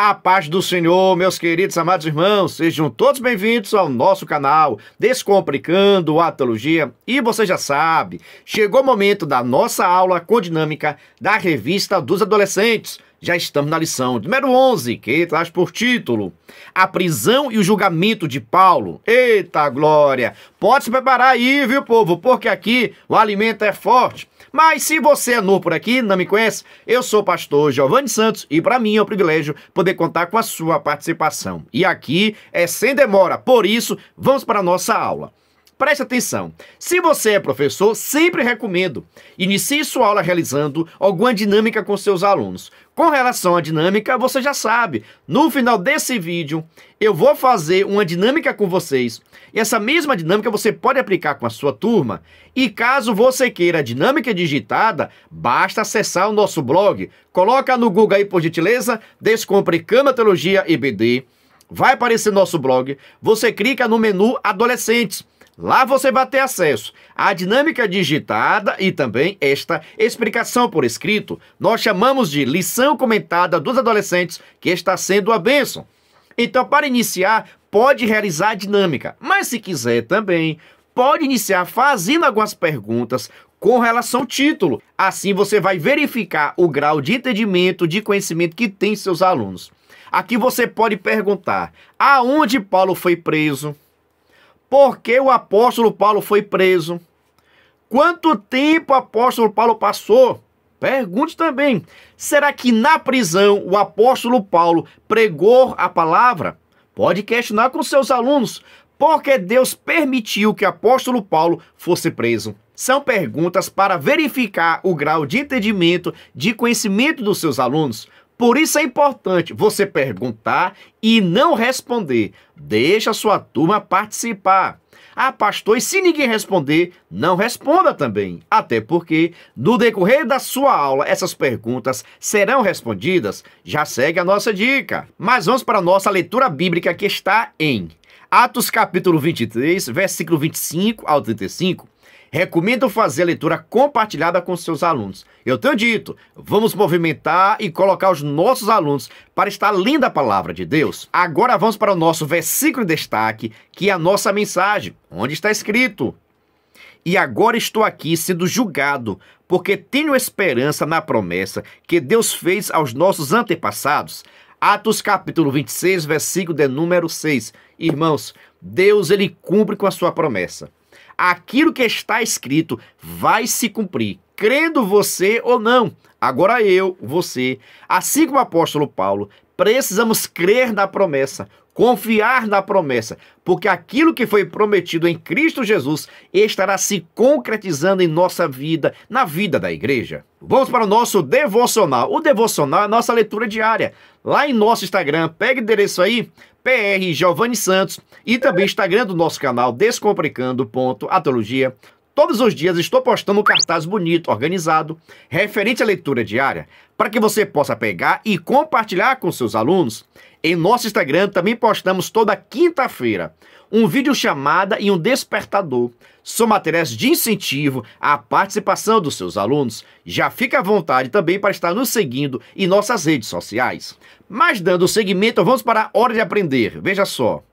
A paz do Senhor, meus queridos amados irmãos, sejam todos bem-vindos ao nosso canal Descomplicando a Teologia. E você já sabe, chegou o momento da nossa aula com dinâmica da revista dos adolescentes. Já estamos na lição número 11, que traz por título A prisão e o julgamento de Paulo. Eita glória! Pode se preparar aí, viu, povo? Porque aqui o alimento é forte. Mas se você é novo por aqui, não me conhece, eu sou o pastor Giovanni Santos e para mim é um privilégio poder contar com a sua participação. E aqui é sem demora, por isso, vamos para a nossa aula. Preste atenção. Se você é professor, sempre recomendo. Inicie sua aula realizando alguma dinâmica com seus alunos. Com relação à dinâmica, você já sabe. No final desse vídeo, eu vou fazer uma dinâmica com vocês. E essa mesma dinâmica você pode aplicar com a sua turma. E caso você queira a dinâmica digitada, basta acessar o nosso blog. Coloca no Google aí, por gentileza, Descompre Teologia EBD. Vai aparecer nosso blog. Você clica no menu Adolescentes. Lá você vai ter acesso à dinâmica digitada e também esta explicação por escrito. Nós chamamos de lição comentada dos adolescentes, que está sendo a bênção. Então, para iniciar, pode realizar a dinâmica, mas se quiser também, pode iniciar fazendo algumas perguntas com relação ao título. Assim você vai verificar o grau de entendimento, de conhecimento que tem seus alunos. Aqui você pode perguntar: aonde Paulo foi preso? Por que o apóstolo Paulo foi preso? Quanto tempo o apóstolo Paulo passou? Pergunte também: será que na prisão o apóstolo Paulo pregou a palavra? Pode questionar com seus alunos porque Deus permitiu que o apóstolo Paulo fosse preso. São perguntas para verificar o grau de entendimento, de conhecimento dos seus alunos. Por isso é importante você perguntar e não responder. Deixa a sua turma participar. Ah, pastor, e se ninguém responder, não responda também. Até porque, no decorrer da sua aula, essas perguntas serão respondidas. Já segue a nossa dica. Mas vamos para a nossa leitura bíblica que está em Atos capítulo 23, versículo 25 ao 35 recomendo fazer a leitura compartilhada com seus alunos. Eu tenho dito, vamos movimentar e colocar os nossos alunos para estar lendo a palavra de Deus. Agora vamos para o nosso versículo de destaque, que é a nossa mensagem, onde está escrito: E agora estou aqui sendo julgado, porque tenho esperança na promessa que Deus fez aos nossos antepassados. Atos capítulo 26, versículo de número 6. Irmãos, Deus ele cumpre com a sua promessa aquilo que está escrito vai se cumprir crendo você ou não. Agora eu, você, assim como o apóstolo Paulo, precisamos crer na promessa, confiar na promessa, porque aquilo que foi prometido em Cristo Jesus estará se concretizando em nossa vida, na vida da igreja. Vamos para o nosso devocional. O devocional é a nossa leitura diária. Lá em nosso Instagram, pegue o endereço aí, PR Giovanni Santos, e também Instagram do nosso canal Descomplicando.atologia.com Todos os dias estou postando um cartaz bonito, organizado, referente à leitura diária, para que você possa pegar e compartilhar com seus alunos. Em nosso Instagram também postamos toda quinta-feira um vídeo chamada e um despertador. São materiais de incentivo à participação dos seus alunos. Já fica à vontade também para estar nos seguindo em nossas redes sociais. Mas dando seguimento, vamos para a hora de aprender. Veja só.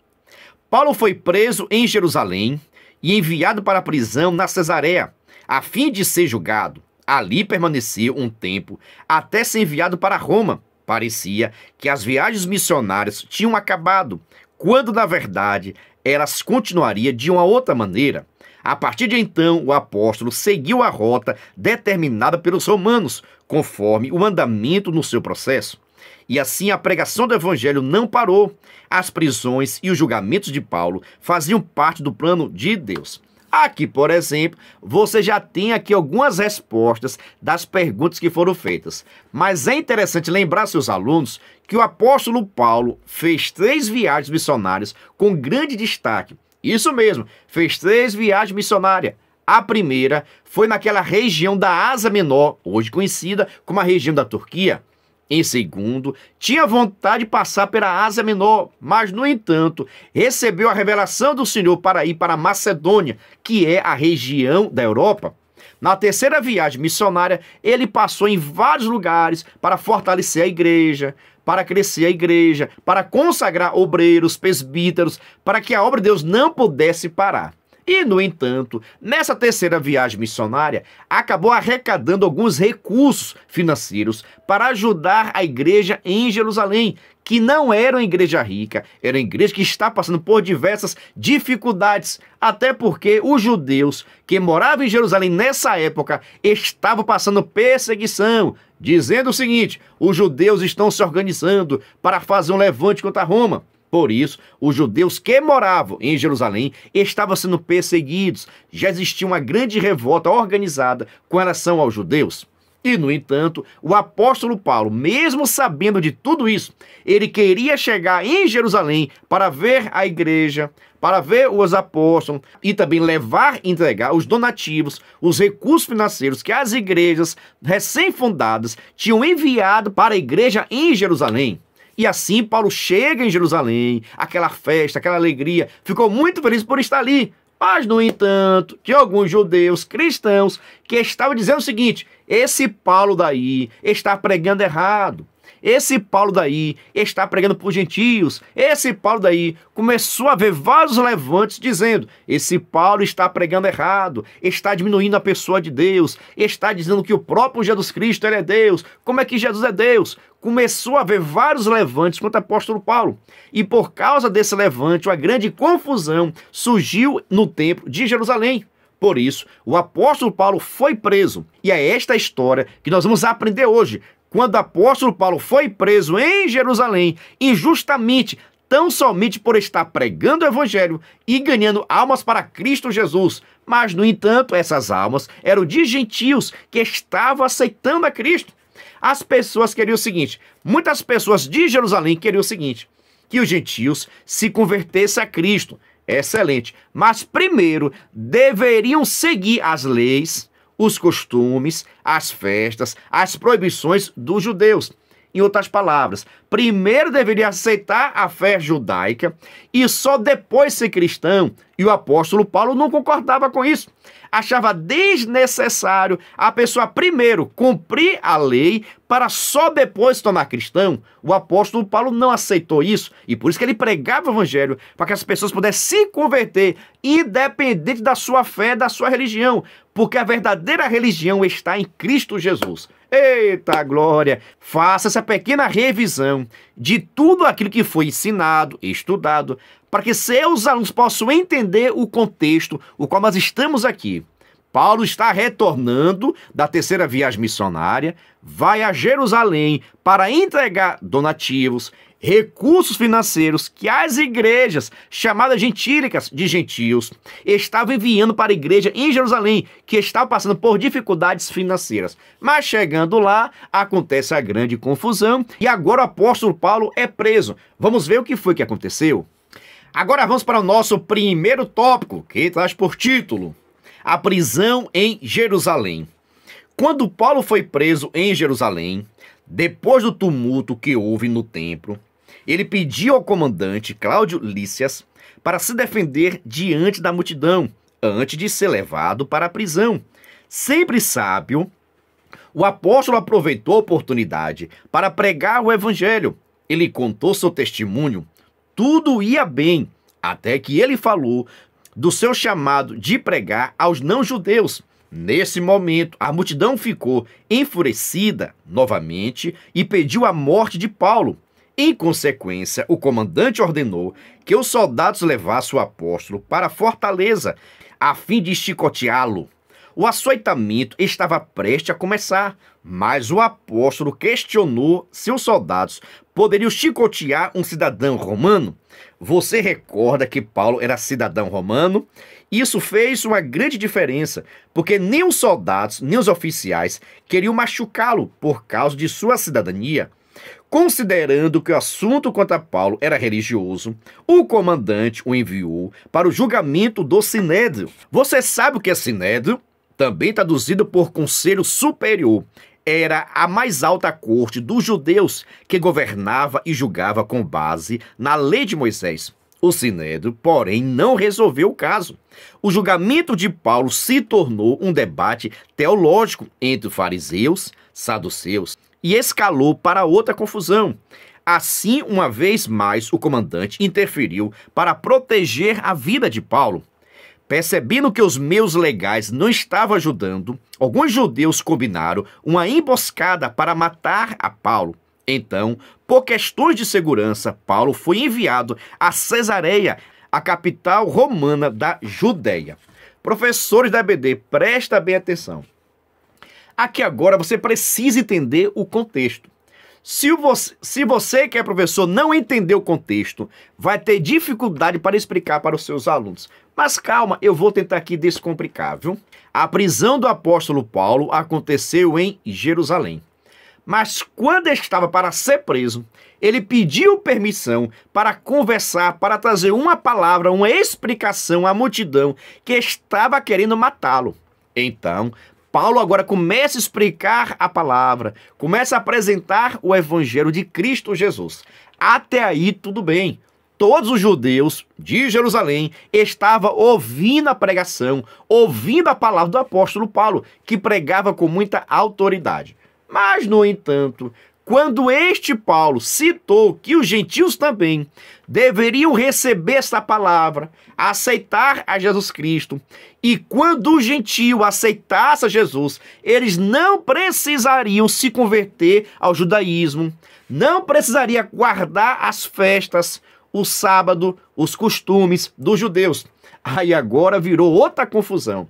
Paulo foi preso em Jerusalém e enviado para a prisão na Cesareia, a fim de ser julgado. Ali permaneceu um tempo, até ser enviado para Roma. Parecia que as viagens missionárias tinham acabado, quando na verdade elas continuariam de uma outra maneira. A partir de então, o apóstolo seguiu a rota determinada pelos romanos, conforme o andamento no seu processo. E assim a pregação do evangelho não parou. As prisões e os julgamentos de Paulo faziam parte do plano de Deus. Aqui, por exemplo, você já tem aqui algumas respostas das perguntas que foram feitas. Mas é interessante lembrar seus alunos que o apóstolo Paulo fez três viagens missionárias com grande destaque. Isso mesmo, fez três viagens missionárias. A primeira foi naquela região da Ásia Menor, hoje conhecida como a região da Turquia. Em segundo, tinha vontade de passar pela Ásia Menor, mas, no entanto, recebeu a revelação do Senhor para ir para a Macedônia, que é a região da Europa. Na terceira viagem missionária, ele passou em vários lugares para fortalecer a igreja, para crescer a igreja, para consagrar obreiros, presbíteros, para que a obra de Deus não pudesse parar. E, no entanto, nessa terceira viagem missionária, acabou arrecadando alguns recursos financeiros para ajudar a igreja em Jerusalém, que não era uma igreja rica, era uma igreja que está passando por diversas dificuldades, até porque os judeus que moravam em Jerusalém nessa época estavam passando perseguição, dizendo o seguinte: os judeus estão se organizando para fazer um levante contra Roma. Por isso, os judeus que moravam em Jerusalém estavam sendo perseguidos. Já existia uma grande revolta organizada com relação aos judeus. E, no entanto, o apóstolo Paulo, mesmo sabendo de tudo isso, ele queria chegar em Jerusalém para ver a igreja, para ver os apóstolos e também levar e entregar os donativos, os recursos financeiros que as igrejas recém-fundadas tinham enviado para a igreja em Jerusalém. E assim Paulo chega em Jerusalém, aquela festa, aquela alegria, ficou muito feliz por estar ali. Mas, no entanto, tinha alguns judeus cristãos que estavam dizendo o seguinte: esse Paulo daí está pregando errado. Esse Paulo daí está pregando por gentios. Esse Paulo daí começou a ver vários levantes dizendo: esse Paulo está pregando errado, está diminuindo a pessoa de Deus, está dizendo que o próprio Jesus Cristo é Deus. Como é que Jesus é Deus? Começou a ver vários levantes contra o apóstolo Paulo. E por causa desse levante, uma grande confusão surgiu no templo de Jerusalém. Por isso, o apóstolo Paulo foi preso. E é esta história que nós vamos aprender hoje quando o apóstolo Paulo foi preso em Jerusalém, injustamente, tão somente por estar pregando o evangelho e ganhando almas para Cristo Jesus. Mas, no entanto, essas almas eram de gentios que estavam aceitando a Cristo. As pessoas queriam o seguinte: muitas pessoas de Jerusalém queriam o seguinte: que os gentios se convertessem a Cristo. Excelente. Mas primeiro deveriam seguir as leis, os costumes, as festas, as proibições dos judeus. Em outras palavras, primeiro deveria aceitar a fé judaica e só depois ser cristão e o apóstolo Paulo não concordava com isso. Achava desnecessário a pessoa primeiro cumprir a lei para só depois se tornar cristão. O apóstolo Paulo não aceitou isso e por isso que ele pregava o evangelho para que as pessoas pudessem se converter, independente da sua fé, da sua religião, porque a verdadeira religião está em Cristo Jesus. Eita glória! Faça essa pequena revisão de tudo aquilo que foi ensinado, estudado, para que seus alunos possam entender o contexto o qual nós estamos aqui. Paulo está retornando da terceira viagem missionária, vai a Jerusalém para entregar donativos, recursos financeiros que as igrejas chamadas gentílicas de gentios estavam enviando para a igreja em Jerusalém, que estava passando por dificuldades financeiras. Mas chegando lá, acontece a grande confusão e agora o apóstolo Paulo é preso. Vamos ver o que foi que aconteceu? Agora vamos para o nosso primeiro tópico, que traz por título a prisão em Jerusalém. Quando Paulo foi preso em Jerusalém, depois do tumulto que houve no templo, ele pediu ao comandante Cláudio Lícias para se defender diante da multidão, antes de ser levado para a prisão. Sempre sábio, o apóstolo aproveitou a oportunidade para pregar o evangelho. Ele contou seu testemunho. Tudo ia bem, até que ele falou do seu chamado de pregar aos não-judeus. Nesse momento, a multidão ficou enfurecida novamente e pediu a morte de Paulo. Em consequência, o comandante ordenou que os soldados levassem o apóstolo para a fortaleza, a fim de chicoteá-lo. O açoitamento estava prestes a começar, mas o apóstolo questionou se os soldados poderiam chicotear um cidadão romano. Você recorda que Paulo era cidadão romano? Isso fez uma grande diferença, porque nem os soldados, nem os oficiais queriam machucá-lo por causa de sua cidadania. Considerando que o assunto contra Paulo era religioso, o comandante o enviou para o julgamento do Sinédrio. Você sabe o que é Sinédrio? também traduzido por Conselho Superior, era a mais alta corte dos judeus que governava e julgava com base na lei de Moisés. O Sinédrio, porém, não resolveu o caso. O julgamento de Paulo se tornou um debate teológico entre fariseus, saduceus e escalou para outra confusão. Assim, uma vez mais, o comandante interferiu para proteger a vida de Paulo. Percebendo que os meus legais não estavam ajudando, alguns judeus combinaram uma emboscada para matar a Paulo. Então, por questões de segurança, Paulo foi enviado a Cesareia, a capital romana da Judéia. Professores da BD, presta bem atenção. Aqui agora você precisa entender o contexto. Se você, se você que é professor não entender o contexto, vai ter dificuldade para explicar para os seus alunos. Mas calma, eu vou tentar aqui descomplicar, viu? A prisão do apóstolo Paulo aconteceu em Jerusalém. Mas quando estava para ser preso, ele pediu permissão para conversar, para trazer uma palavra, uma explicação à multidão que estava querendo matá-lo. Então, Paulo agora começa a explicar a palavra, começa a apresentar o evangelho de Cristo Jesus. Até aí tudo bem todos os judeus de Jerusalém estavam ouvindo a pregação, ouvindo a palavra do apóstolo Paulo, que pregava com muita autoridade. Mas, no entanto, quando este Paulo citou que os gentios também deveriam receber essa palavra, aceitar a Jesus Cristo, e quando o gentio aceitasse a Jesus, eles não precisariam se converter ao judaísmo, não precisaria guardar as festas, o sábado, os costumes dos judeus. Aí agora virou outra confusão.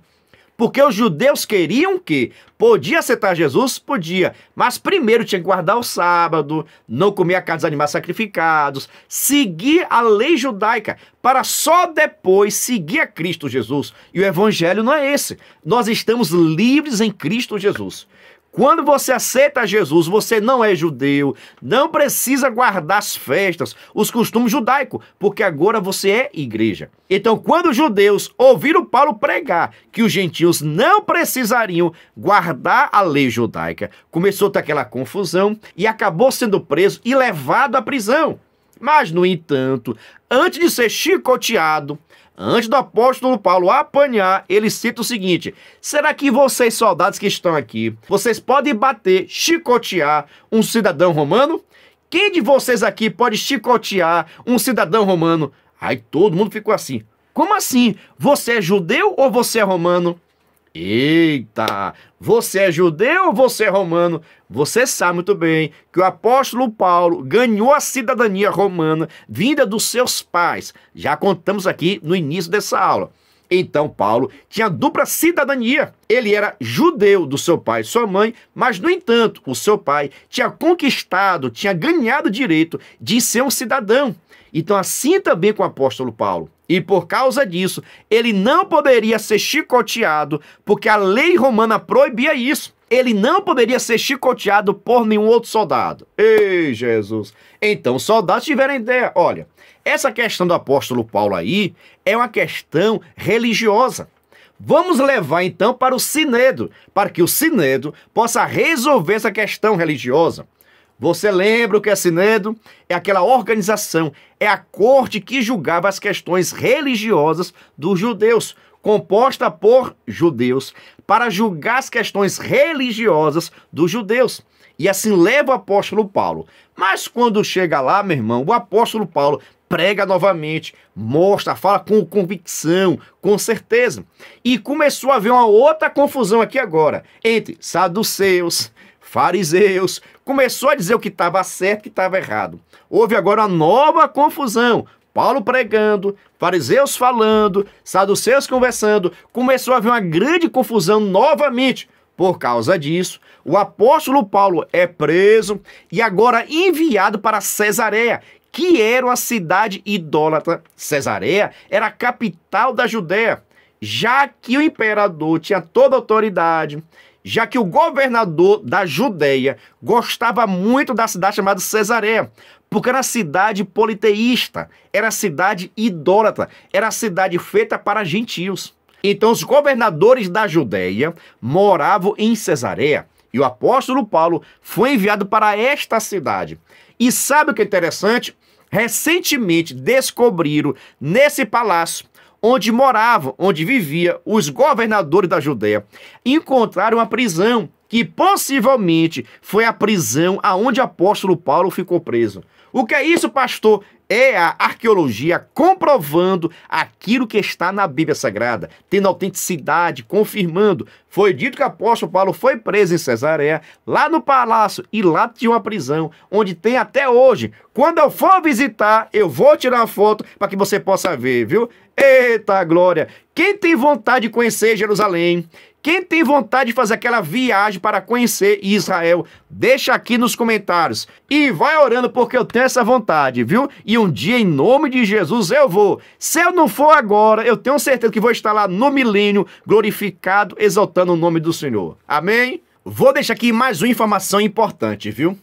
Porque os judeus queriam que podia aceitar Jesus? Podia. Mas primeiro tinha que guardar o sábado, não comer a carne dos animais sacrificados, seguir a lei judaica, para só depois seguir a Cristo Jesus. E o evangelho não é esse. Nós estamos livres em Cristo Jesus. Quando você aceita Jesus, você não é judeu, não precisa guardar as festas, os costumes judaicos, porque agora você é igreja. Então, quando os judeus ouviram Paulo pregar que os gentios não precisariam guardar a lei judaica, começou aquela confusão e acabou sendo preso e levado à prisão. Mas, no entanto, antes de ser chicoteado, Antes do apóstolo Paulo apanhar, ele cita o seguinte: será que vocês, soldados que estão aqui, vocês podem bater, chicotear um cidadão romano? Quem de vocês aqui pode chicotear um cidadão romano? Aí todo mundo ficou assim. Como assim? Você é judeu ou você é romano? Eita! Você é judeu ou você é romano? Você sabe muito bem que o apóstolo Paulo ganhou a cidadania romana vinda dos seus pais. Já contamos aqui no início dessa aula. Então, Paulo tinha dupla cidadania. Ele era judeu do seu pai e sua mãe, mas, no entanto, o seu pai tinha conquistado, tinha ganhado o direito de ser um cidadão. Então, assim também com o apóstolo Paulo. E por causa disso, ele não poderia ser chicoteado, porque a lei romana proibia isso. Ele não poderia ser chicoteado por nenhum outro soldado. Ei, Jesus! Então, os soldados tiveram ideia. Olha, essa questão do apóstolo Paulo aí é uma questão religiosa. Vamos levar então para o Sinedo, para que o Sinedo possa resolver essa questão religiosa. Você lembra o que é Sinédrio? É aquela organização, é a corte que julgava as questões religiosas dos judeus, composta por judeus, para julgar as questões religiosas dos judeus. E assim leva o apóstolo Paulo. Mas quando chega lá, meu irmão, o apóstolo Paulo prega novamente, mostra, fala com convicção, com certeza. E começou a haver uma outra confusão aqui agora entre saduceus, fariseus, começou a dizer o que estava certo e o que estava errado. Houve agora uma nova confusão. Paulo pregando, fariseus falando, saduceus conversando, começou a haver uma grande confusão novamente. Por causa disso, o apóstolo Paulo é preso e agora enviado para Cesareia, que era uma cidade idólatra. Cesareia era a capital da Judéia, já que o imperador tinha toda a autoridade já que o governador da Judéia gostava muito da cidade chamada Cesareia, porque era cidade politeísta, era cidade idólatra, era cidade feita para gentios. Então os governadores da Judéia moravam em Cesareia, e o apóstolo Paulo foi enviado para esta cidade. E sabe o que é interessante? Recentemente descobriram nesse palácio onde moravam, onde viviam os governadores da Judéia. Encontraram a prisão, que possivelmente foi a prisão aonde o apóstolo Paulo ficou preso. O que é isso, pastor? É a arqueologia comprovando aquilo que está na Bíblia Sagrada, tendo autenticidade, confirmando. Foi dito que o apóstolo Paulo foi preso em Cesareia, lá no palácio, e lá tinha uma prisão, onde tem até hoje. Quando eu for visitar, eu vou tirar uma foto para que você possa ver, viu? Eita glória! Quem tem vontade de conhecer Jerusalém, quem tem vontade de fazer aquela viagem para conhecer Israel, deixa aqui nos comentários e vai orando porque eu tenho essa vontade, viu? E um dia em nome de Jesus eu vou. Se eu não for agora, eu tenho certeza que vou estar lá no milênio, glorificado, exaltando o nome do Senhor. Amém? Vou deixar aqui mais uma informação importante, viu?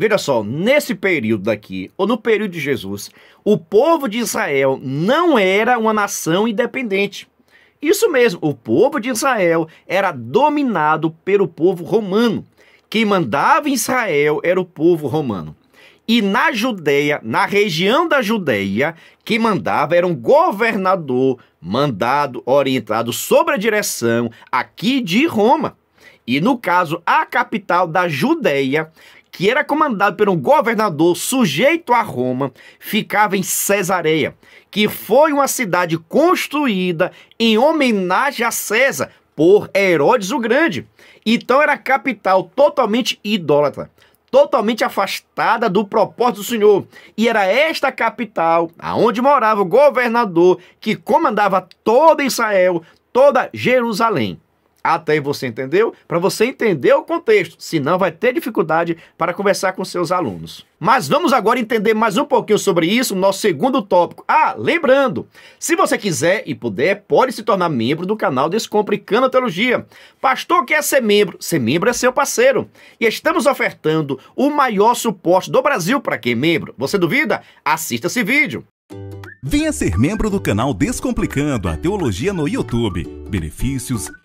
Veja só, nesse período daqui, ou no período de Jesus, o povo de Israel não era uma nação independente. Isso mesmo, o povo de Israel era dominado pelo povo romano. Quem mandava em Israel era o povo romano. E na Judéia, na região da Judéia, quem mandava era um governador mandado, orientado sob a direção aqui de Roma. E no caso, a capital da Judéia, que era comandado por um governador sujeito a Roma, ficava em Cesareia, que foi uma cidade construída em homenagem a César por Herodes o Grande. Então era capital totalmente idólatra totalmente afastada do propósito do Senhor. E era esta capital, aonde morava o governador que comandava toda Israel, toda Jerusalém. Até aí você entendeu? Para você entender o contexto, senão vai ter dificuldade para conversar com seus alunos. Mas vamos agora entender mais um pouquinho sobre isso, nosso segundo tópico. Ah, lembrando, se você quiser e puder, pode se tornar membro do canal Descomplicando Teologia. Pastor quer ser membro, ser membro é seu parceiro. E estamos ofertando o maior suporte do Brasil para quem é membro. Você duvida? Assista esse vídeo. Venha ser membro do canal Descomplicando a Teologia no YouTube. Benefícios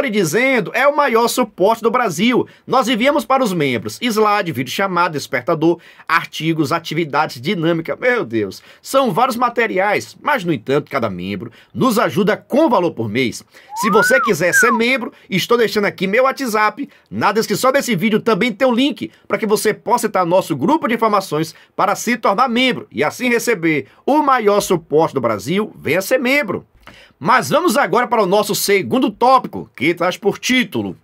lhe Dizendo é o maior suporte do Brasil. Nós enviamos para os membros slide, vídeo chamado, despertador, artigos, atividades, dinâmica. Meu Deus, são vários materiais, mas no entanto, cada membro nos ajuda com valor por mês. Se você quiser ser membro, estou deixando aqui meu WhatsApp. Na descrição desse vídeo também tem um link para que você possa estar no nosso grupo de informações para se tornar membro e assim receber o maior suporte do Brasil. Venha ser membro. Mas vamos agora para o nosso segundo tópico, que traz por título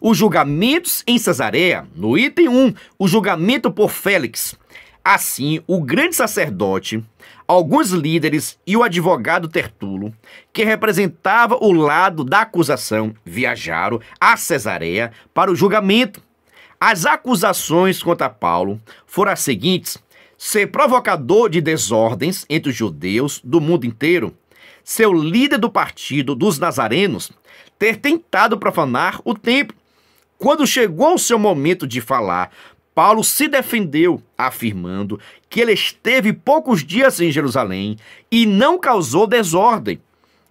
os julgamentos em Cesareia, no item 1, o julgamento por Félix. Assim, o grande sacerdote, alguns líderes e o advogado Tertulo, que representava o lado da acusação, viajaram a Cesareia para o julgamento. As acusações contra Paulo foram as seguintes: ser provocador de desordens entre os judeus do mundo inteiro, seu líder do partido, dos nazarenos, ter tentado profanar o templo. Quando chegou o seu momento de falar, Paulo se defendeu, afirmando que ele esteve poucos dias em Jerusalém e não causou desordem.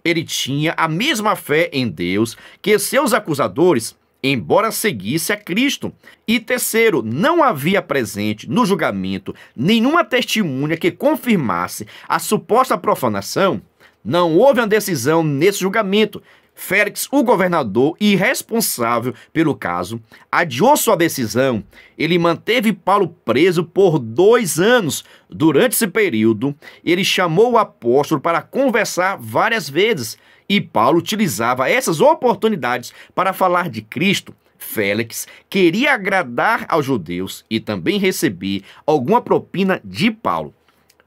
Ele tinha a mesma fé em Deus que seus acusadores, embora seguisse a Cristo. E terceiro, não havia presente no julgamento nenhuma testemunha que confirmasse a suposta profanação não houve uma decisão nesse julgamento. Félix, o governador e responsável pelo caso, adiou sua decisão. Ele manteve Paulo preso por dois anos. Durante esse período, ele chamou o apóstolo para conversar várias vezes e Paulo utilizava essas oportunidades para falar de Cristo. Félix queria agradar aos judeus e também receber alguma propina de Paulo.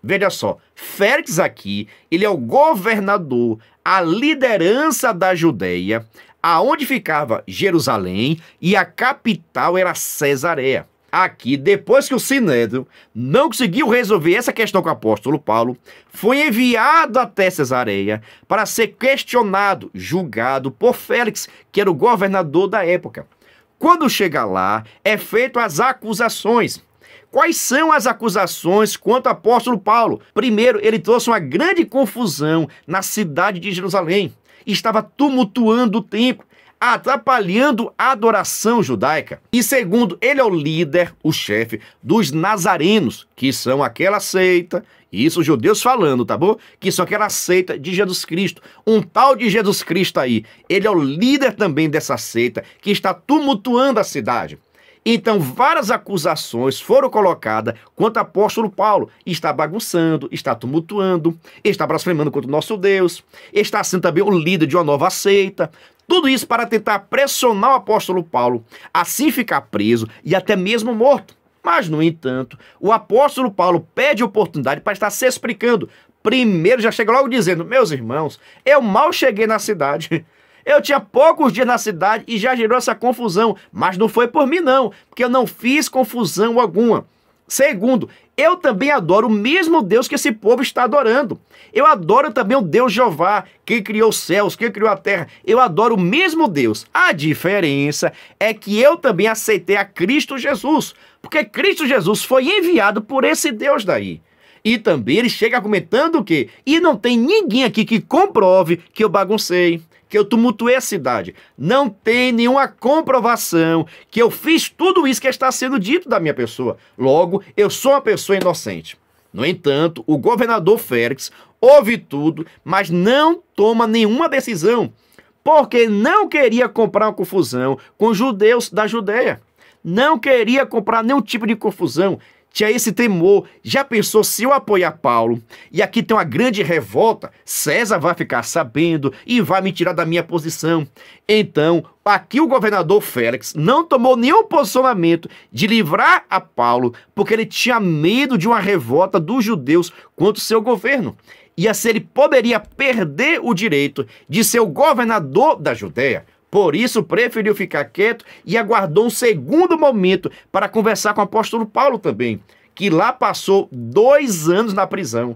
Veja só, Félix aqui, ele é o governador, a liderança da Judeia, aonde ficava Jerusalém e a capital era Cesareia. Aqui, depois que o Sinédrio não conseguiu resolver essa questão com o apóstolo Paulo, foi enviado até Cesareia para ser questionado, julgado por Félix, que era o governador da época. Quando chega lá, é feito as acusações. Quais são as acusações quanto ao apóstolo Paulo? Primeiro, ele trouxe uma grande confusão na cidade de Jerusalém. Estava tumultuando o templo, atrapalhando a adoração judaica. E segundo, ele é o líder, o chefe dos nazarenos, que são aquela seita, isso os judeus falando, tá bom? Que são aquela seita de Jesus Cristo. Um tal de Jesus Cristo aí, ele é o líder também dessa seita que está tumultuando a cidade. Então, várias acusações foram colocadas quanto o apóstolo Paulo. Está bagunçando, está tumultuando, está blasfemando contra o nosso Deus, está sendo também o líder de uma nova seita. Tudo isso para tentar pressionar o apóstolo Paulo, assim ficar preso e até mesmo morto. Mas, no entanto, o apóstolo Paulo pede oportunidade para estar se explicando. Primeiro, já chega logo dizendo: Meus irmãos, eu mal cheguei na cidade eu tinha poucos dias na cidade e já gerou essa confusão, mas não foi por mim não, porque eu não fiz confusão alguma. Segundo, eu também adoro o mesmo Deus que esse povo está adorando. Eu adoro também o Deus Jeová, que criou os céus, que criou a terra. Eu adoro o mesmo Deus. A diferença é que eu também aceitei a Cristo Jesus, porque Cristo Jesus foi enviado por esse Deus daí. E também ele chega comentando o quê? E não tem ninguém aqui que comprove que eu baguncei, que eu tumultuei a cidade. Não tem nenhuma comprovação que eu fiz tudo isso que está sendo dito da minha pessoa. Logo, eu sou uma pessoa inocente. No entanto, o governador Félix ouve tudo, mas não toma nenhuma decisão, porque não queria comprar uma confusão com os judeus da Judéia. Não queria comprar nenhum tipo de confusão tinha esse temor. Já pensou se eu apoiar Paulo e aqui tem uma grande revolta, César vai ficar sabendo e vai me tirar da minha posição. Então, aqui o governador Félix não tomou nenhum posicionamento de livrar a Paulo, porque ele tinha medo de uma revolta dos judeus contra o seu governo. E assim ele poderia perder o direito de ser o governador da Judéia. Por isso preferiu ficar quieto e aguardou um segundo momento para conversar com o apóstolo Paulo também, que lá passou dois anos na prisão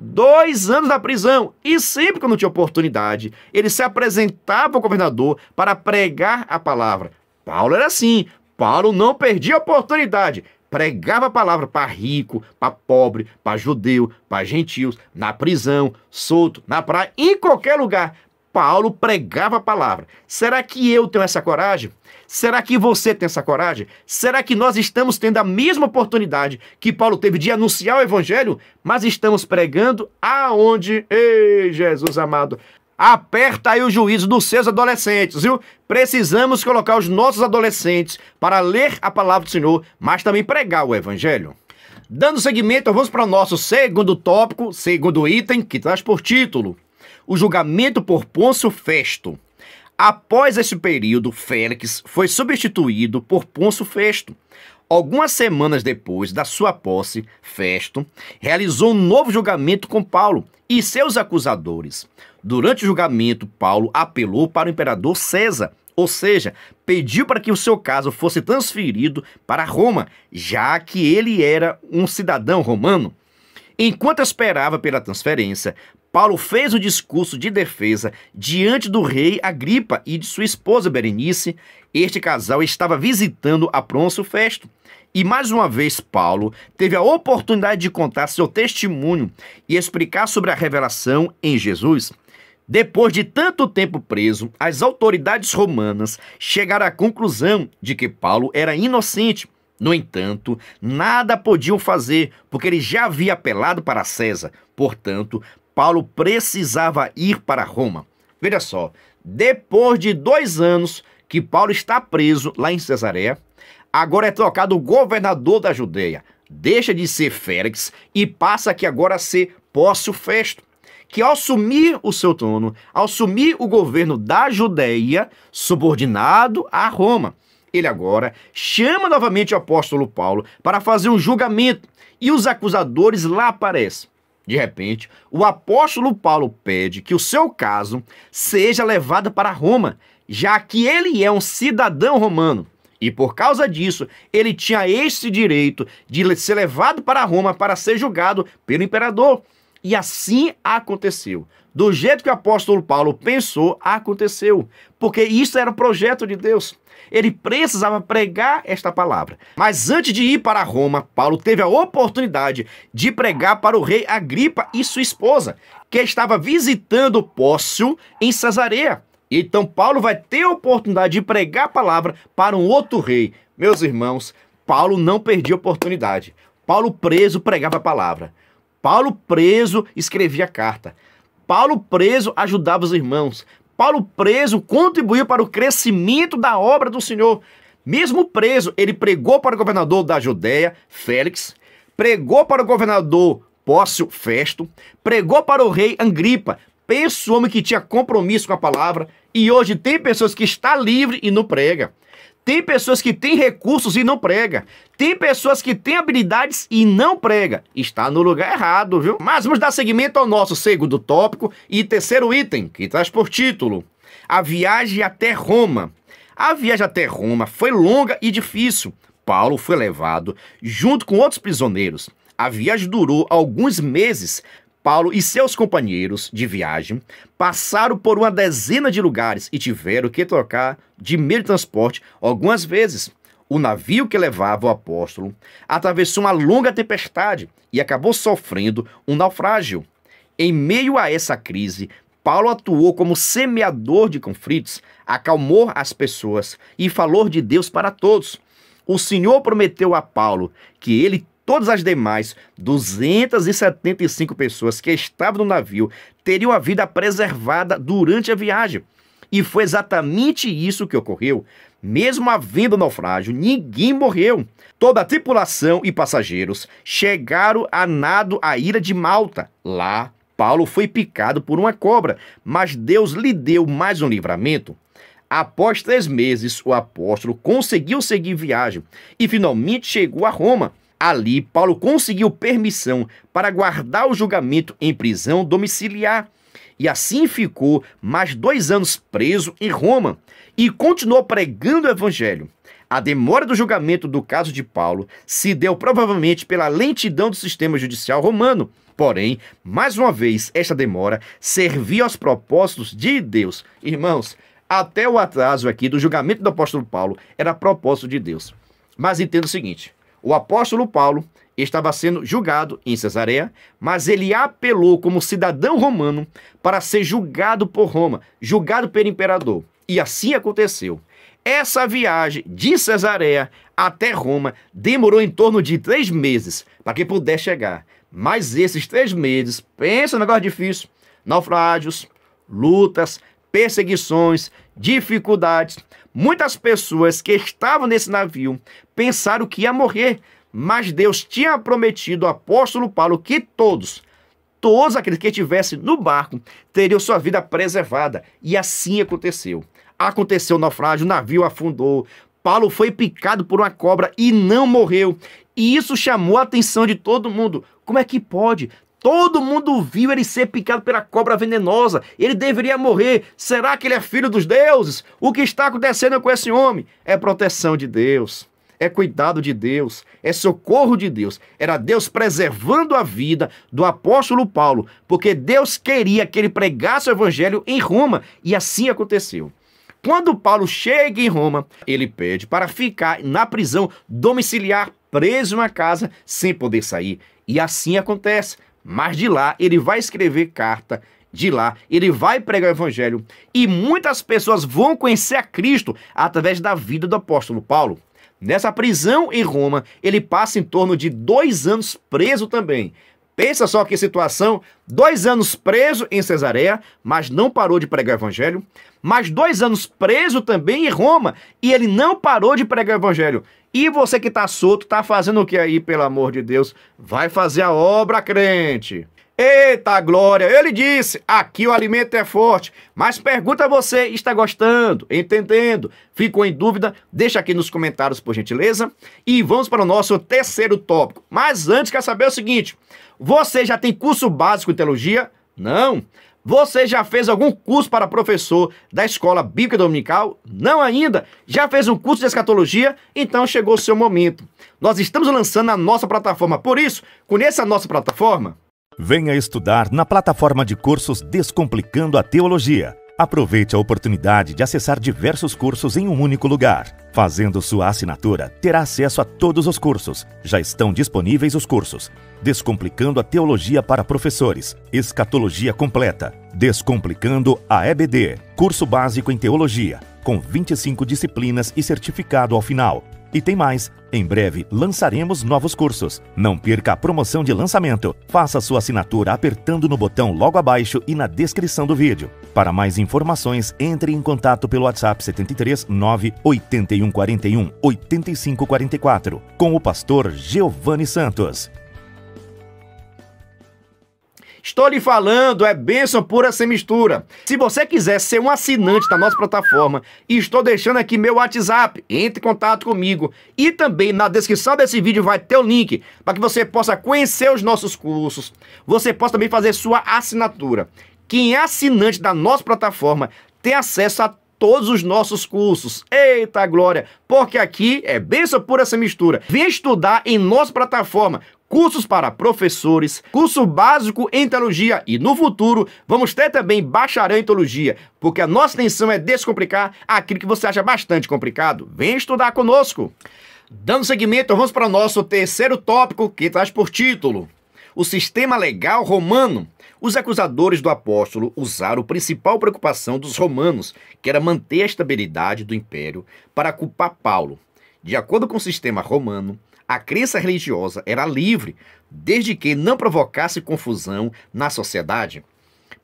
dois anos na prisão. E sempre quando tinha oportunidade, ele se apresentava ao governador para pregar a palavra. Paulo era assim. Paulo não perdia a oportunidade. Pregava a palavra para rico, para pobre, para judeu, para gentios, na prisão, solto, na praia, em qualquer lugar. Paulo pregava a palavra. Será que eu tenho essa coragem? Será que você tem essa coragem? Será que nós estamos tendo a mesma oportunidade que Paulo teve de anunciar o evangelho, mas estamos pregando aonde? Ei, Jesus amado, aperta aí o juízo dos seus adolescentes, viu? Precisamos colocar os nossos adolescentes para ler a palavra do Senhor, mas também pregar o evangelho. Dando seguimento, vamos para o nosso segundo tópico, segundo item, que traz por título o julgamento por Pôncio Festo. Após esse período, Félix foi substituído por Pôncio Festo. Algumas semanas depois da sua posse, Festo realizou um novo julgamento com Paulo e seus acusadores. Durante o julgamento, Paulo apelou para o imperador César, ou seja, pediu para que o seu caso fosse transferido para Roma, já que ele era um cidadão romano. Enquanto esperava pela transferência, Paulo fez o discurso de defesa diante do rei Agripa e de sua esposa Berenice. Este casal estava visitando a Prôncio Festo. E mais uma vez, Paulo teve a oportunidade de contar seu testemunho e explicar sobre a revelação em Jesus. Depois de tanto tempo preso, as autoridades romanas chegaram à conclusão de que Paulo era inocente. No entanto, nada podiam fazer, porque ele já havia apelado para César. Portanto, Paulo precisava ir para Roma. Veja só, depois de dois anos que Paulo está preso lá em Cesareia, agora é trocado o governador da Judeia. Deixa de ser Félix e passa aqui agora a ser Pócio Festo, que ao assumir o seu trono, ao assumir o governo da Judeia, subordinado a Roma, ele agora chama novamente o apóstolo Paulo para fazer um julgamento e os acusadores lá aparecem. De repente, o apóstolo Paulo pede que o seu caso seja levado para Roma, já que ele é um cidadão romano. E por causa disso, ele tinha esse direito de ser levado para Roma para ser julgado pelo imperador. E assim aconteceu do jeito que o apóstolo Paulo pensou, aconteceu, porque isso era o projeto de Deus. Ele precisava pregar esta palavra. Mas antes de ir para Roma, Paulo teve a oportunidade de pregar para o rei Agripa e sua esposa, que estava visitando Pócio em Cesareia. Então Paulo vai ter a oportunidade de pregar a palavra para um outro rei. Meus irmãos, Paulo não perdia a oportunidade. Paulo preso pregava a palavra. Paulo preso escrevia a carta. Paulo preso ajudava os irmãos. Paulo preso contribuiu para o crescimento da obra do Senhor. Mesmo preso, ele pregou para o governador da Judéia, Félix, pregou para o governador Pócio Festo, pregou para o rei Angripa. Pensa o homem que tinha compromisso com a palavra e hoje tem pessoas que está livre e não prega. Tem pessoas que têm recursos e não prega. Tem pessoas que têm habilidades e não prega. Está no lugar errado, viu? Mas vamos dar seguimento ao nosso segundo tópico e terceiro item, que traz por título: A viagem até Roma. A viagem até Roma foi longa e difícil. Paulo foi levado junto com outros prisioneiros. A viagem durou alguns meses, Paulo e seus companheiros de viagem passaram por uma dezena de lugares e tiveram que trocar de meio de transporte algumas vezes. O navio que levava o apóstolo atravessou uma longa tempestade e acabou sofrendo um naufrágio. Em meio a essa crise, Paulo atuou como semeador de conflitos, acalmou as pessoas e falou de Deus para todos. O Senhor prometeu a Paulo que ele Todas as demais 275 pessoas que estavam no navio teriam a vida preservada durante a viagem. E foi exatamente isso que ocorreu. Mesmo havendo naufrágio, ninguém morreu. Toda a tripulação e passageiros chegaram a nado à ilha de Malta. Lá, Paulo foi picado por uma cobra, mas Deus lhe deu mais um livramento. Após três meses, o apóstolo conseguiu seguir viagem e finalmente chegou a Roma. Ali, Paulo conseguiu permissão para guardar o julgamento em prisão domiciliar e assim ficou mais dois anos preso em Roma e continuou pregando o evangelho. A demora do julgamento do caso de Paulo se deu provavelmente pela lentidão do sistema judicial romano. Porém, mais uma vez, esta demora serviu aos propósitos de Deus. Irmãos, até o atraso aqui do julgamento do apóstolo Paulo era propósito de Deus. Mas entenda o seguinte: o apóstolo Paulo estava sendo julgado em Cesareia, mas ele apelou como cidadão romano para ser julgado por Roma, julgado pelo imperador. E assim aconteceu. Essa viagem de Cesareia até Roma demorou em torno de três meses para que pudesse chegar. Mas esses três meses, pensa no negócio difícil: naufrágios, lutas, perseguições, dificuldades Muitas pessoas que estavam nesse navio pensaram que ia morrer, mas Deus tinha prometido ao apóstolo Paulo que todos, todos aqueles que estivessem no barco, teriam sua vida preservada. E assim aconteceu. Aconteceu o naufrágio, o navio afundou, Paulo foi picado por uma cobra e não morreu. E isso chamou a atenção de todo mundo. Como é que pode? Todo mundo viu ele ser picado pela cobra venenosa. Ele deveria morrer. Será que ele é filho dos deuses? O que está acontecendo com esse homem? É proteção de Deus. É cuidado de Deus, é socorro de Deus. Era Deus preservando a vida do apóstolo Paulo, porque Deus queria que ele pregasse o evangelho em Roma, e assim aconteceu. Quando Paulo chega em Roma, ele pede para ficar na prisão domiciliar, preso na casa, sem poder sair. E assim acontece. Mas de lá ele vai escrever carta, de lá ele vai pregar o evangelho e muitas pessoas vão conhecer a Cristo através da vida do apóstolo Paulo. Nessa prisão em Roma, ele passa em torno de dois anos preso também. Pensa só que situação: dois anos preso em Cesareia, mas não parou de pregar o evangelho. Mais dois anos preso também em Roma e ele não parou de pregar o evangelho. E você que está solto, está fazendo o que aí, pelo amor de Deus? Vai fazer a obra, crente. Eita glória! Ele disse: aqui o alimento é forte. Mas pergunta você: está gostando? Entendendo? Ficou em dúvida? Deixa aqui nos comentários, por gentileza. E vamos para o nosso terceiro tópico. Mas antes, quer saber o seguinte: você já tem curso básico em teologia? Não? Você já fez algum curso para professor da escola bíblica dominical? Não ainda? Já fez um curso de escatologia? Então chegou o seu momento. Nós estamos lançando a nossa plataforma, por isso, conheça a nossa plataforma. Venha estudar na plataforma de cursos Descomplicando a Teologia. Aproveite a oportunidade de acessar diversos cursos em um único lugar. Fazendo sua assinatura, terá acesso a todos os cursos. Já estão disponíveis os cursos: Descomplicando a Teologia para Professores, Escatologia Completa, Descomplicando a EBD, Curso Básico em Teologia, com 25 disciplinas e certificado ao final. E tem mais! Em breve lançaremos novos cursos. Não perca a promoção de lançamento. Faça sua assinatura apertando no botão logo abaixo e na descrição do vídeo. Para mais informações, entre em contato pelo WhatsApp 73 9 8141 8544 com o pastor Giovanni Santos. Estou lhe falando, é bênção pura sem mistura. Se você quiser ser um assinante da nossa plataforma, estou deixando aqui meu WhatsApp. Entre em contato comigo. E também na descrição desse vídeo vai ter o link para que você possa conhecer os nossos cursos. Você possa também fazer sua assinatura. Quem é assinante da nossa plataforma tem acesso a todos os nossos cursos. Eita glória! Porque aqui é bênção pura essa mistura. Vem estudar em nossa plataforma cursos para professores, curso básico em teologia e no futuro vamos ter também bacharel em teologia, porque a nossa intenção é descomplicar aquilo que você acha bastante complicado. Vem estudar conosco. Dando seguimento, vamos para o nosso terceiro tópico que traz por título o sistema legal romano. Os acusadores do apóstolo usaram a principal preocupação dos romanos, que era manter a estabilidade do império, para culpar Paulo. De acordo com o sistema romano, a crença religiosa era livre desde que não provocasse confusão na sociedade.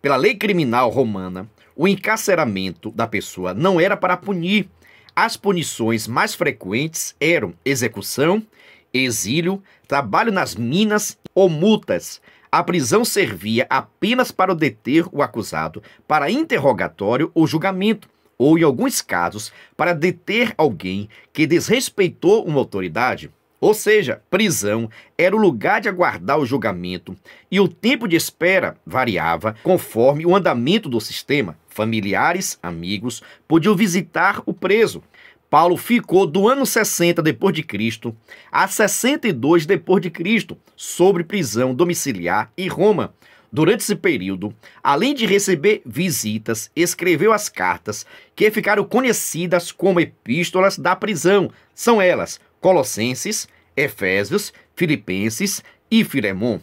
Pela lei criminal romana, o encarceramento da pessoa não era para punir. As punições mais frequentes eram execução, exílio, trabalho nas minas ou multas. A prisão servia apenas para deter o acusado para interrogatório ou julgamento, ou, em alguns casos, para deter alguém que desrespeitou uma autoridade. Ou seja, prisão era o lugar de aguardar o julgamento e o tempo de espera variava conforme o andamento do sistema. Familiares, amigos podiam visitar o preso. Paulo ficou do ano 60 depois de Cristo a 62 depois de Cristo sobre prisão domiciliar em Roma. Durante esse período, além de receber visitas, escreveu as cartas que ficaram conhecidas como epístolas da prisão. São elas: Colossenses, Efésios, Filipenses e Filemon.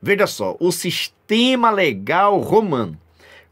Veja só, o sistema legal romano.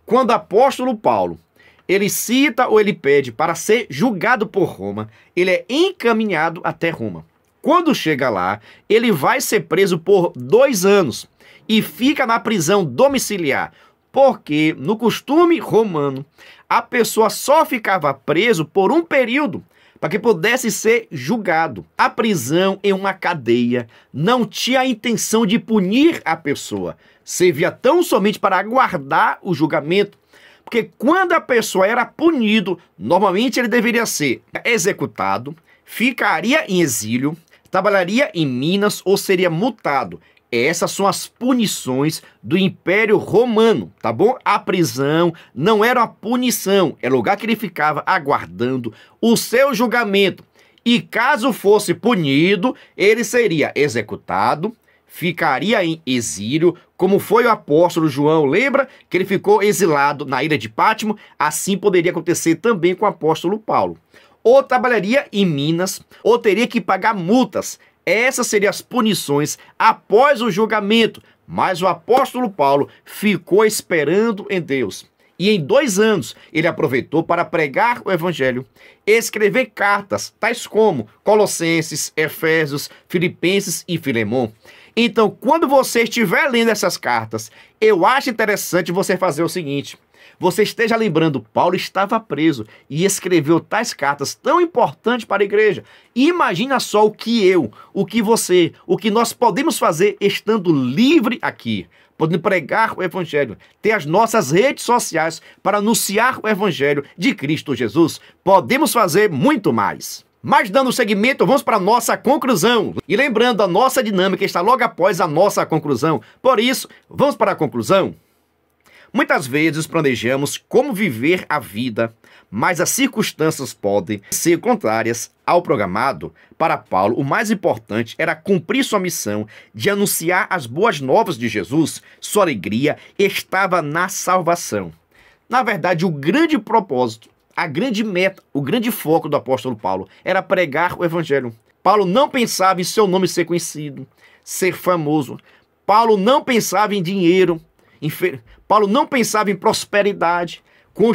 Quando o apóstolo Paulo ele cita ou ele pede para ser julgado por Roma, ele é encaminhado até Roma. Quando chega lá, ele vai ser preso por dois anos e fica na prisão domiciliar, porque no costume romano, a pessoa só ficava preso por um período para que pudesse ser julgado. A prisão em uma cadeia não tinha a intenção de punir a pessoa, servia tão somente para aguardar o julgamento. Porque quando a pessoa era punido, normalmente ele deveria ser executado, ficaria em exílio, trabalharia em Minas ou seria multado. Essas são as punições do Império Romano, tá bom? A prisão não era uma punição, é lugar que ele ficava aguardando o seu julgamento. E caso fosse punido, ele seria executado, ficaria em exílio, como foi o apóstolo João, lembra? Que ele ficou exilado na ilha de Pátimo, assim poderia acontecer também com o apóstolo Paulo. Ou trabalharia em Minas, ou teria que pagar multas, essas seriam as punições após o julgamento, mas o apóstolo Paulo ficou esperando em Deus. E em dois anos ele aproveitou para pregar o evangelho, escrever cartas, tais como Colossenses, Efésios, Filipenses e Filemão. Então, quando você estiver lendo essas cartas, eu acho interessante você fazer o seguinte: você esteja lembrando, Paulo estava preso e escreveu tais cartas tão importantes para a igreja. Imagina só o que eu, o que você, o que nós podemos fazer estando livre aqui podendo pregar o Evangelho, ter as nossas redes sociais para anunciar o Evangelho de Cristo Jesus. Podemos fazer muito mais. Mas dando seguimento, vamos para a nossa conclusão. E lembrando, a nossa dinâmica está logo após a nossa conclusão. Por isso, vamos para a conclusão. Muitas vezes planejamos como viver a vida, mas as circunstâncias podem ser contrárias ao programado. Para Paulo, o mais importante era cumprir sua missão de anunciar as boas novas de Jesus. Sua alegria estava na salvação. Na verdade, o grande propósito, a grande meta, o grande foco do apóstolo Paulo era pregar o evangelho. Paulo não pensava em seu nome ser conhecido, ser famoso. Paulo não pensava em dinheiro. Em Paulo não pensava em prosperidade,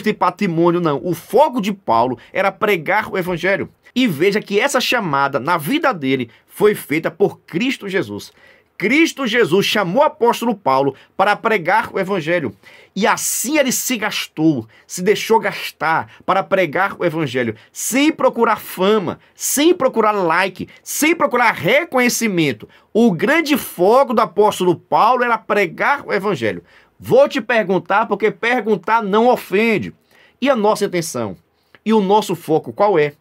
em patrimônio, não. O foco de Paulo era pregar o evangelho. E veja que essa chamada na vida dele foi feita por Cristo Jesus. Cristo Jesus chamou o apóstolo Paulo para pregar o evangelho. E assim ele se gastou, se deixou gastar para pregar o evangelho, sem procurar fama, sem procurar like, sem procurar reconhecimento. O grande foco do apóstolo Paulo era pregar o evangelho. Vou te perguntar porque perguntar não ofende. E a nossa intenção? E o nosso foco qual é?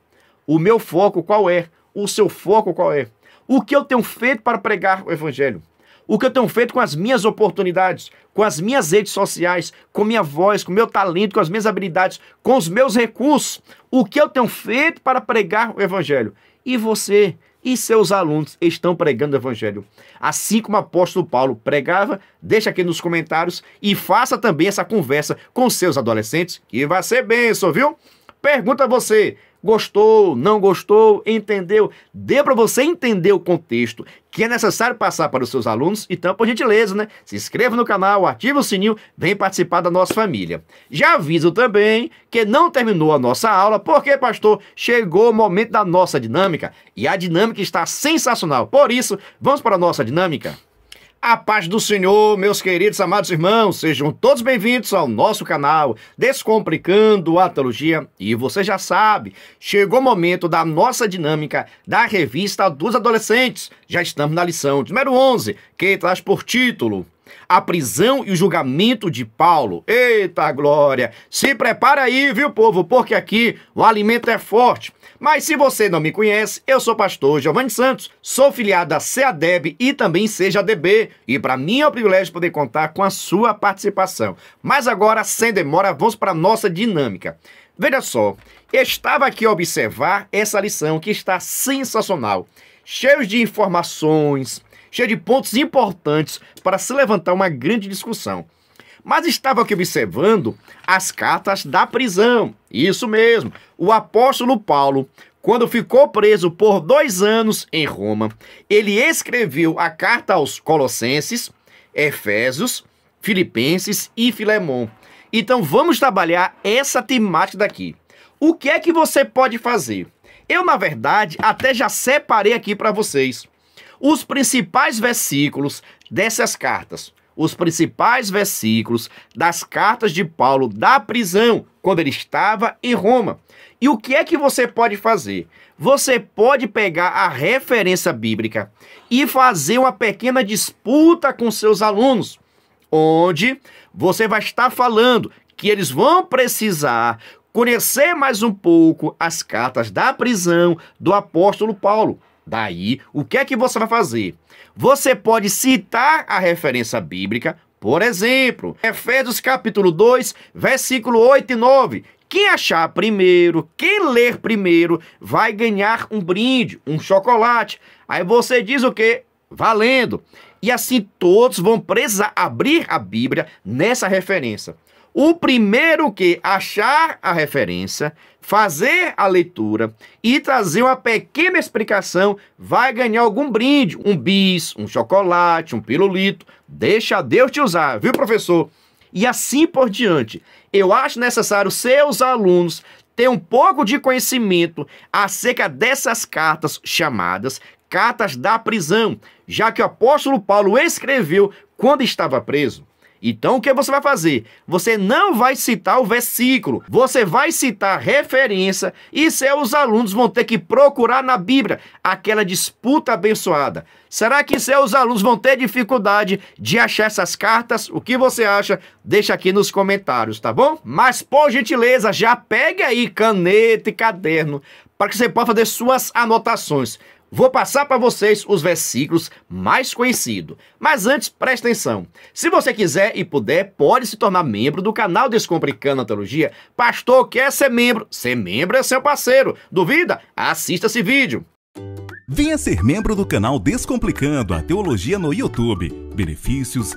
O meu foco qual é? O seu foco qual é? O que eu tenho feito para pregar o evangelho? O que eu tenho feito com as minhas oportunidades, com as minhas redes sociais, com minha voz, com meu talento, com as minhas habilidades, com os meus recursos? O que eu tenho feito para pregar o evangelho? E você? e seus alunos estão pregando o evangelho. Assim como o apóstolo Paulo pregava, deixa aqui nos comentários e faça também essa conversa com seus adolescentes, que vai ser benção, viu? Pergunta a você, gostou, não gostou, entendeu? Deu para você entender o contexto que é necessário passar para os seus alunos. Então, por gentileza, né? Se inscreva no canal, ative o sininho, vem participar da nossa família. Já aviso também que não terminou a nossa aula, porque, pastor, chegou o momento da nossa dinâmica e a dinâmica está sensacional. Por isso, vamos para a nossa dinâmica? A paz do Senhor, meus queridos amados irmãos, sejam todos bem-vindos ao nosso canal Descomplicando a Teologia. E você já sabe, chegou o momento da nossa dinâmica da revista dos adolescentes. Já estamos na lição número 11, que traz por título a prisão e o julgamento de Paulo. Eita glória! Se prepara aí, viu, povo, porque aqui o alimento é forte. Mas se você não me conhece, eu sou pastor Giovanni Santos, sou filiado à CEADEB e também seja DB. E para mim é um privilégio poder contar com a sua participação. Mas agora, sem demora, vamos para a nossa dinâmica. Veja só, estava aqui a observar essa lição que está sensacional, cheios de informações, cheia de pontos importantes para se levantar uma grande discussão. Mas estava aqui observando as cartas da prisão. Isso mesmo, o apóstolo Paulo, quando ficou preso por dois anos em Roma, ele escreveu a carta aos Colossenses, Efésios, Filipenses e Filemon. Então vamos trabalhar essa temática daqui. O que é que você pode fazer? Eu, na verdade, até já separei aqui para vocês os principais versículos dessas cartas, os principais versículos das cartas de Paulo da prisão, quando ele estava em Roma. E o que é que você pode fazer? Você pode pegar a referência bíblica e fazer uma pequena disputa com seus alunos, onde você vai estar falando que eles vão precisar conhecer mais um pouco as cartas da prisão do apóstolo Paulo. Daí, o que é que você vai fazer? Você pode citar a referência bíblica, por exemplo, Efésios capítulo 2, versículo 8 e 9. Quem achar primeiro, quem ler primeiro, vai ganhar um brinde, um chocolate. Aí você diz o quê? Valendo. E assim todos vão precisar abrir a Bíblia nessa referência. O primeiro que achar a referência, fazer a leitura e trazer uma pequena explicação vai ganhar algum brinde, um bis, um chocolate, um pirulito. Deixa Deus te usar, viu, professor? E assim por diante. Eu acho necessário seus alunos ter um pouco de conhecimento acerca dessas cartas chamadas cartas da prisão, já que o apóstolo Paulo escreveu quando estava preso. Então o que você vai fazer? Você não vai citar o versículo, você vai citar referência e seus alunos vão ter que procurar na Bíblia aquela disputa abençoada. Será que seus alunos vão ter dificuldade de achar essas cartas? O que você acha? Deixa aqui nos comentários, tá bom? Mas por gentileza, já pegue aí caneta e caderno para que você possa fazer suas anotações. Vou passar para vocês os versículos mais conhecidos. Mas antes, preste atenção. Se você quiser e puder, pode se tornar membro do canal Descomplicando a Teologia. Pastor, quer ser membro? Ser membro é seu parceiro. Duvida? Assista esse vídeo. Venha ser membro do canal Descomplicando a Teologia no YouTube. Benefícios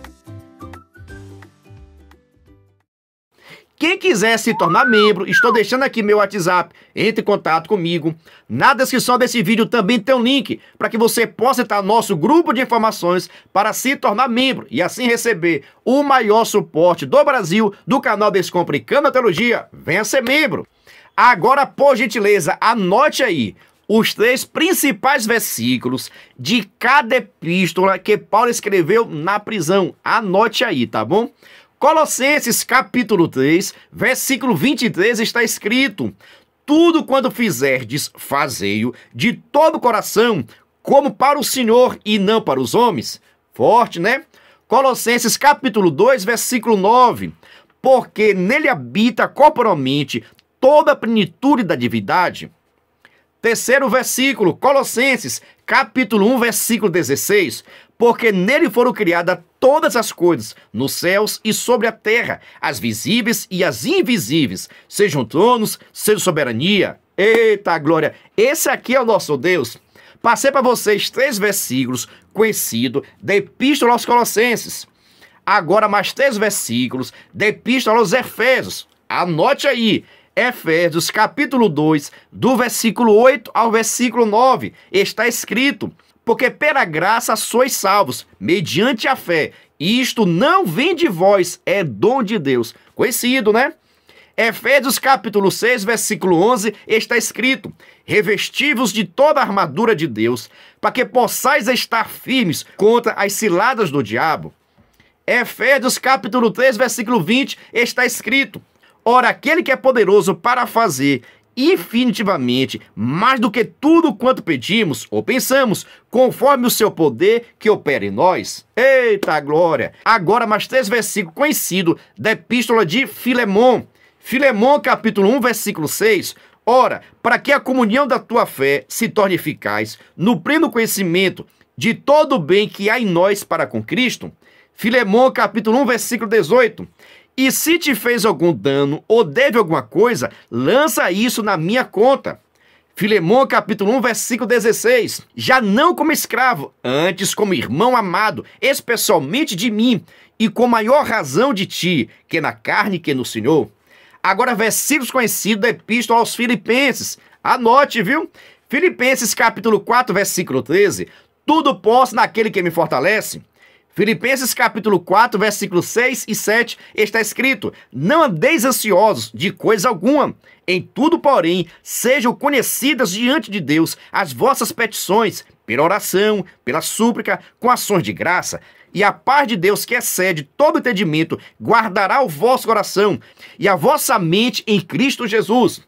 Quem quiser se tornar membro, estou deixando aqui meu WhatsApp, entre em contato comigo. Na descrição desse vídeo também tem um link para que você possa entrar no nosso grupo de informações para se tornar membro e assim receber o maior suporte do Brasil do canal Descompre Canoteologia. Venha ser membro! Agora, por gentileza, anote aí os três principais versículos de cada epístola que Paulo escreveu na prisão. Anote aí, tá bom? Colossenses capítulo 3, versículo 23 está escrito: Tudo quanto fizerdes, fazei-o de todo o coração, como para o Senhor e não para os homens. Forte, né? Colossenses capítulo 2, versículo 9. Porque nele habita corporalmente toda a plenitude da divindade. Terceiro versículo, Colossenses, capítulo 1, versículo 16 porque nele foram criadas todas as coisas, nos céus e sobre a terra, as visíveis e as invisíveis, sejam tronos, seja soberania. Eita glória! Esse aqui é o nosso Deus. Passei para vocês três versículos conhecidos da Epístola aos Colossenses. Agora mais três versículos da Epístola aos Efésios. Anote aí, Efésios capítulo 2, do versículo 8 ao versículo 9, está escrito: porque pela graça sois salvos, mediante a fé. Isto não vem de vós, é dom de Deus. Conhecido, né? Efésios capítulo 6, versículo 11, está escrito: Revesti-vos de toda a armadura de Deus, para que possais estar firmes contra as ciladas do diabo. Efésios capítulo 3, versículo 20, está escrito: Ora, aquele que é poderoso para fazer infinitivamente, mais do que tudo quanto pedimos ou pensamos, conforme o seu poder que opera em nós. Eita glória! Agora mais três versículos conhecidos da epístola de Filemon. Filemon capítulo 1, versículo 6. Ora, para que a comunhão da tua fé se torne eficaz no pleno conhecimento de todo o bem que há em nós para com Cristo, Filemon capítulo 1, versículo 18. E se te fez algum dano ou deve alguma coisa, lança isso na minha conta. Filemão capítulo 1, versículo 16. Já não como escravo, antes como irmão amado, especialmente de mim, e com maior razão de ti, que na carne que no Senhor. Agora, versículos conhecidos da Epístola aos Filipenses. Anote, viu? Filipenses capítulo 4, versículo 13. Tudo posso naquele que me fortalece. Filipenses capítulo 4, versículos 6 e 7 está escrito: Não andeis ansiosos de coisa alguma, em tudo, porém, sejam conhecidas diante de Deus as vossas petições, pela oração, pela súplica, com ações de graça. E a paz de Deus, que excede todo entendimento, guardará o vosso coração e a vossa mente em Cristo Jesus.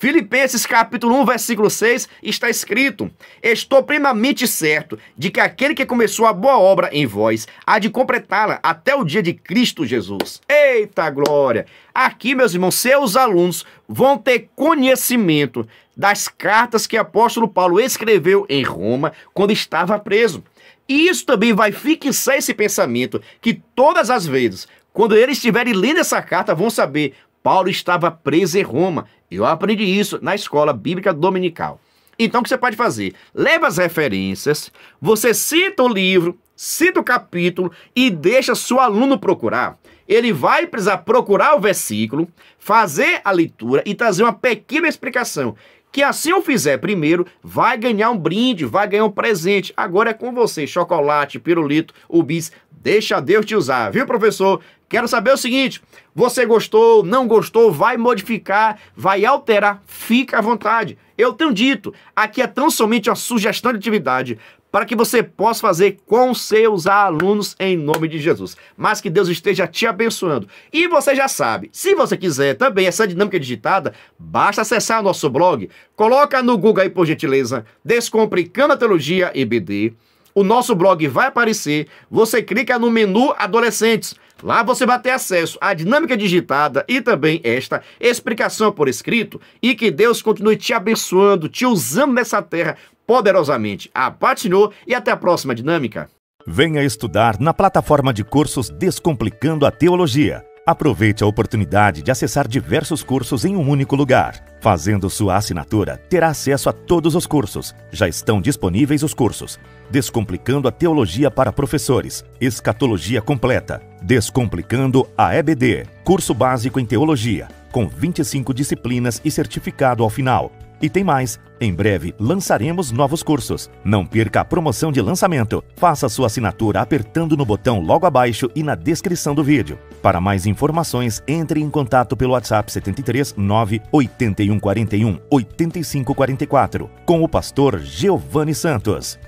Filipenses capítulo 1, versículo 6, está escrito: Estou plenamente certo de que aquele que começou a boa obra em vós há de completá-la até o dia de Cristo Jesus. Eita glória! Aqui, meus irmãos, seus alunos vão ter conhecimento das cartas que o apóstolo Paulo escreveu em Roma quando estava preso. E isso também vai fixar esse pensamento que todas as vezes quando eles estiverem lendo essa carta, vão saber Paulo estava preso em Roma. Eu aprendi isso na escola bíblica dominical. Então, o que você pode fazer? Leva as referências, você cita o livro, cita o capítulo e deixa seu aluno procurar. Ele vai precisar procurar o versículo, fazer a leitura e trazer uma pequena explicação. Que assim eu fizer primeiro, vai ganhar um brinde, vai ganhar um presente. Agora é com você: chocolate, pirulito, ubis. Deixa Deus te usar, viu, professor? Quero saber o seguinte: você gostou, não gostou, vai modificar, vai alterar, fica à vontade. Eu tenho dito, aqui é tão somente uma sugestão de atividade para que você possa fazer com seus alunos em nome de Jesus. Mas que Deus esteja te abençoando. E você já sabe, se você quiser também essa dinâmica digitada, basta acessar o nosso blog, coloca no Google aí por gentileza, Descomplicando a Teologia EBD o nosso blog vai aparecer. Você clica no menu Adolescentes. Lá você vai ter acesso à dinâmica digitada e também esta explicação por escrito. E que Deus continue te abençoando, te usando nessa terra poderosamente. Apatinou e até a próxima dinâmica. Venha estudar na plataforma de cursos Descomplicando a Teologia. Aproveite a oportunidade de acessar diversos cursos em um único lugar. Fazendo sua assinatura, terá acesso a todos os cursos. Já estão disponíveis os cursos: Descomplicando a Teologia para Professores, Escatologia Completa, Descomplicando a EBD, Curso Básico em Teologia, com 25 disciplinas e certificado ao final. E tem mais: em breve lançaremos novos cursos. Não perca a promoção de lançamento. Faça sua assinatura apertando no botão logo abaixo e na descrição do vídeo. Para mais informações, entre em contato pelo WhatsApp 73 98141 8544 com o pastor Giovanni Santos.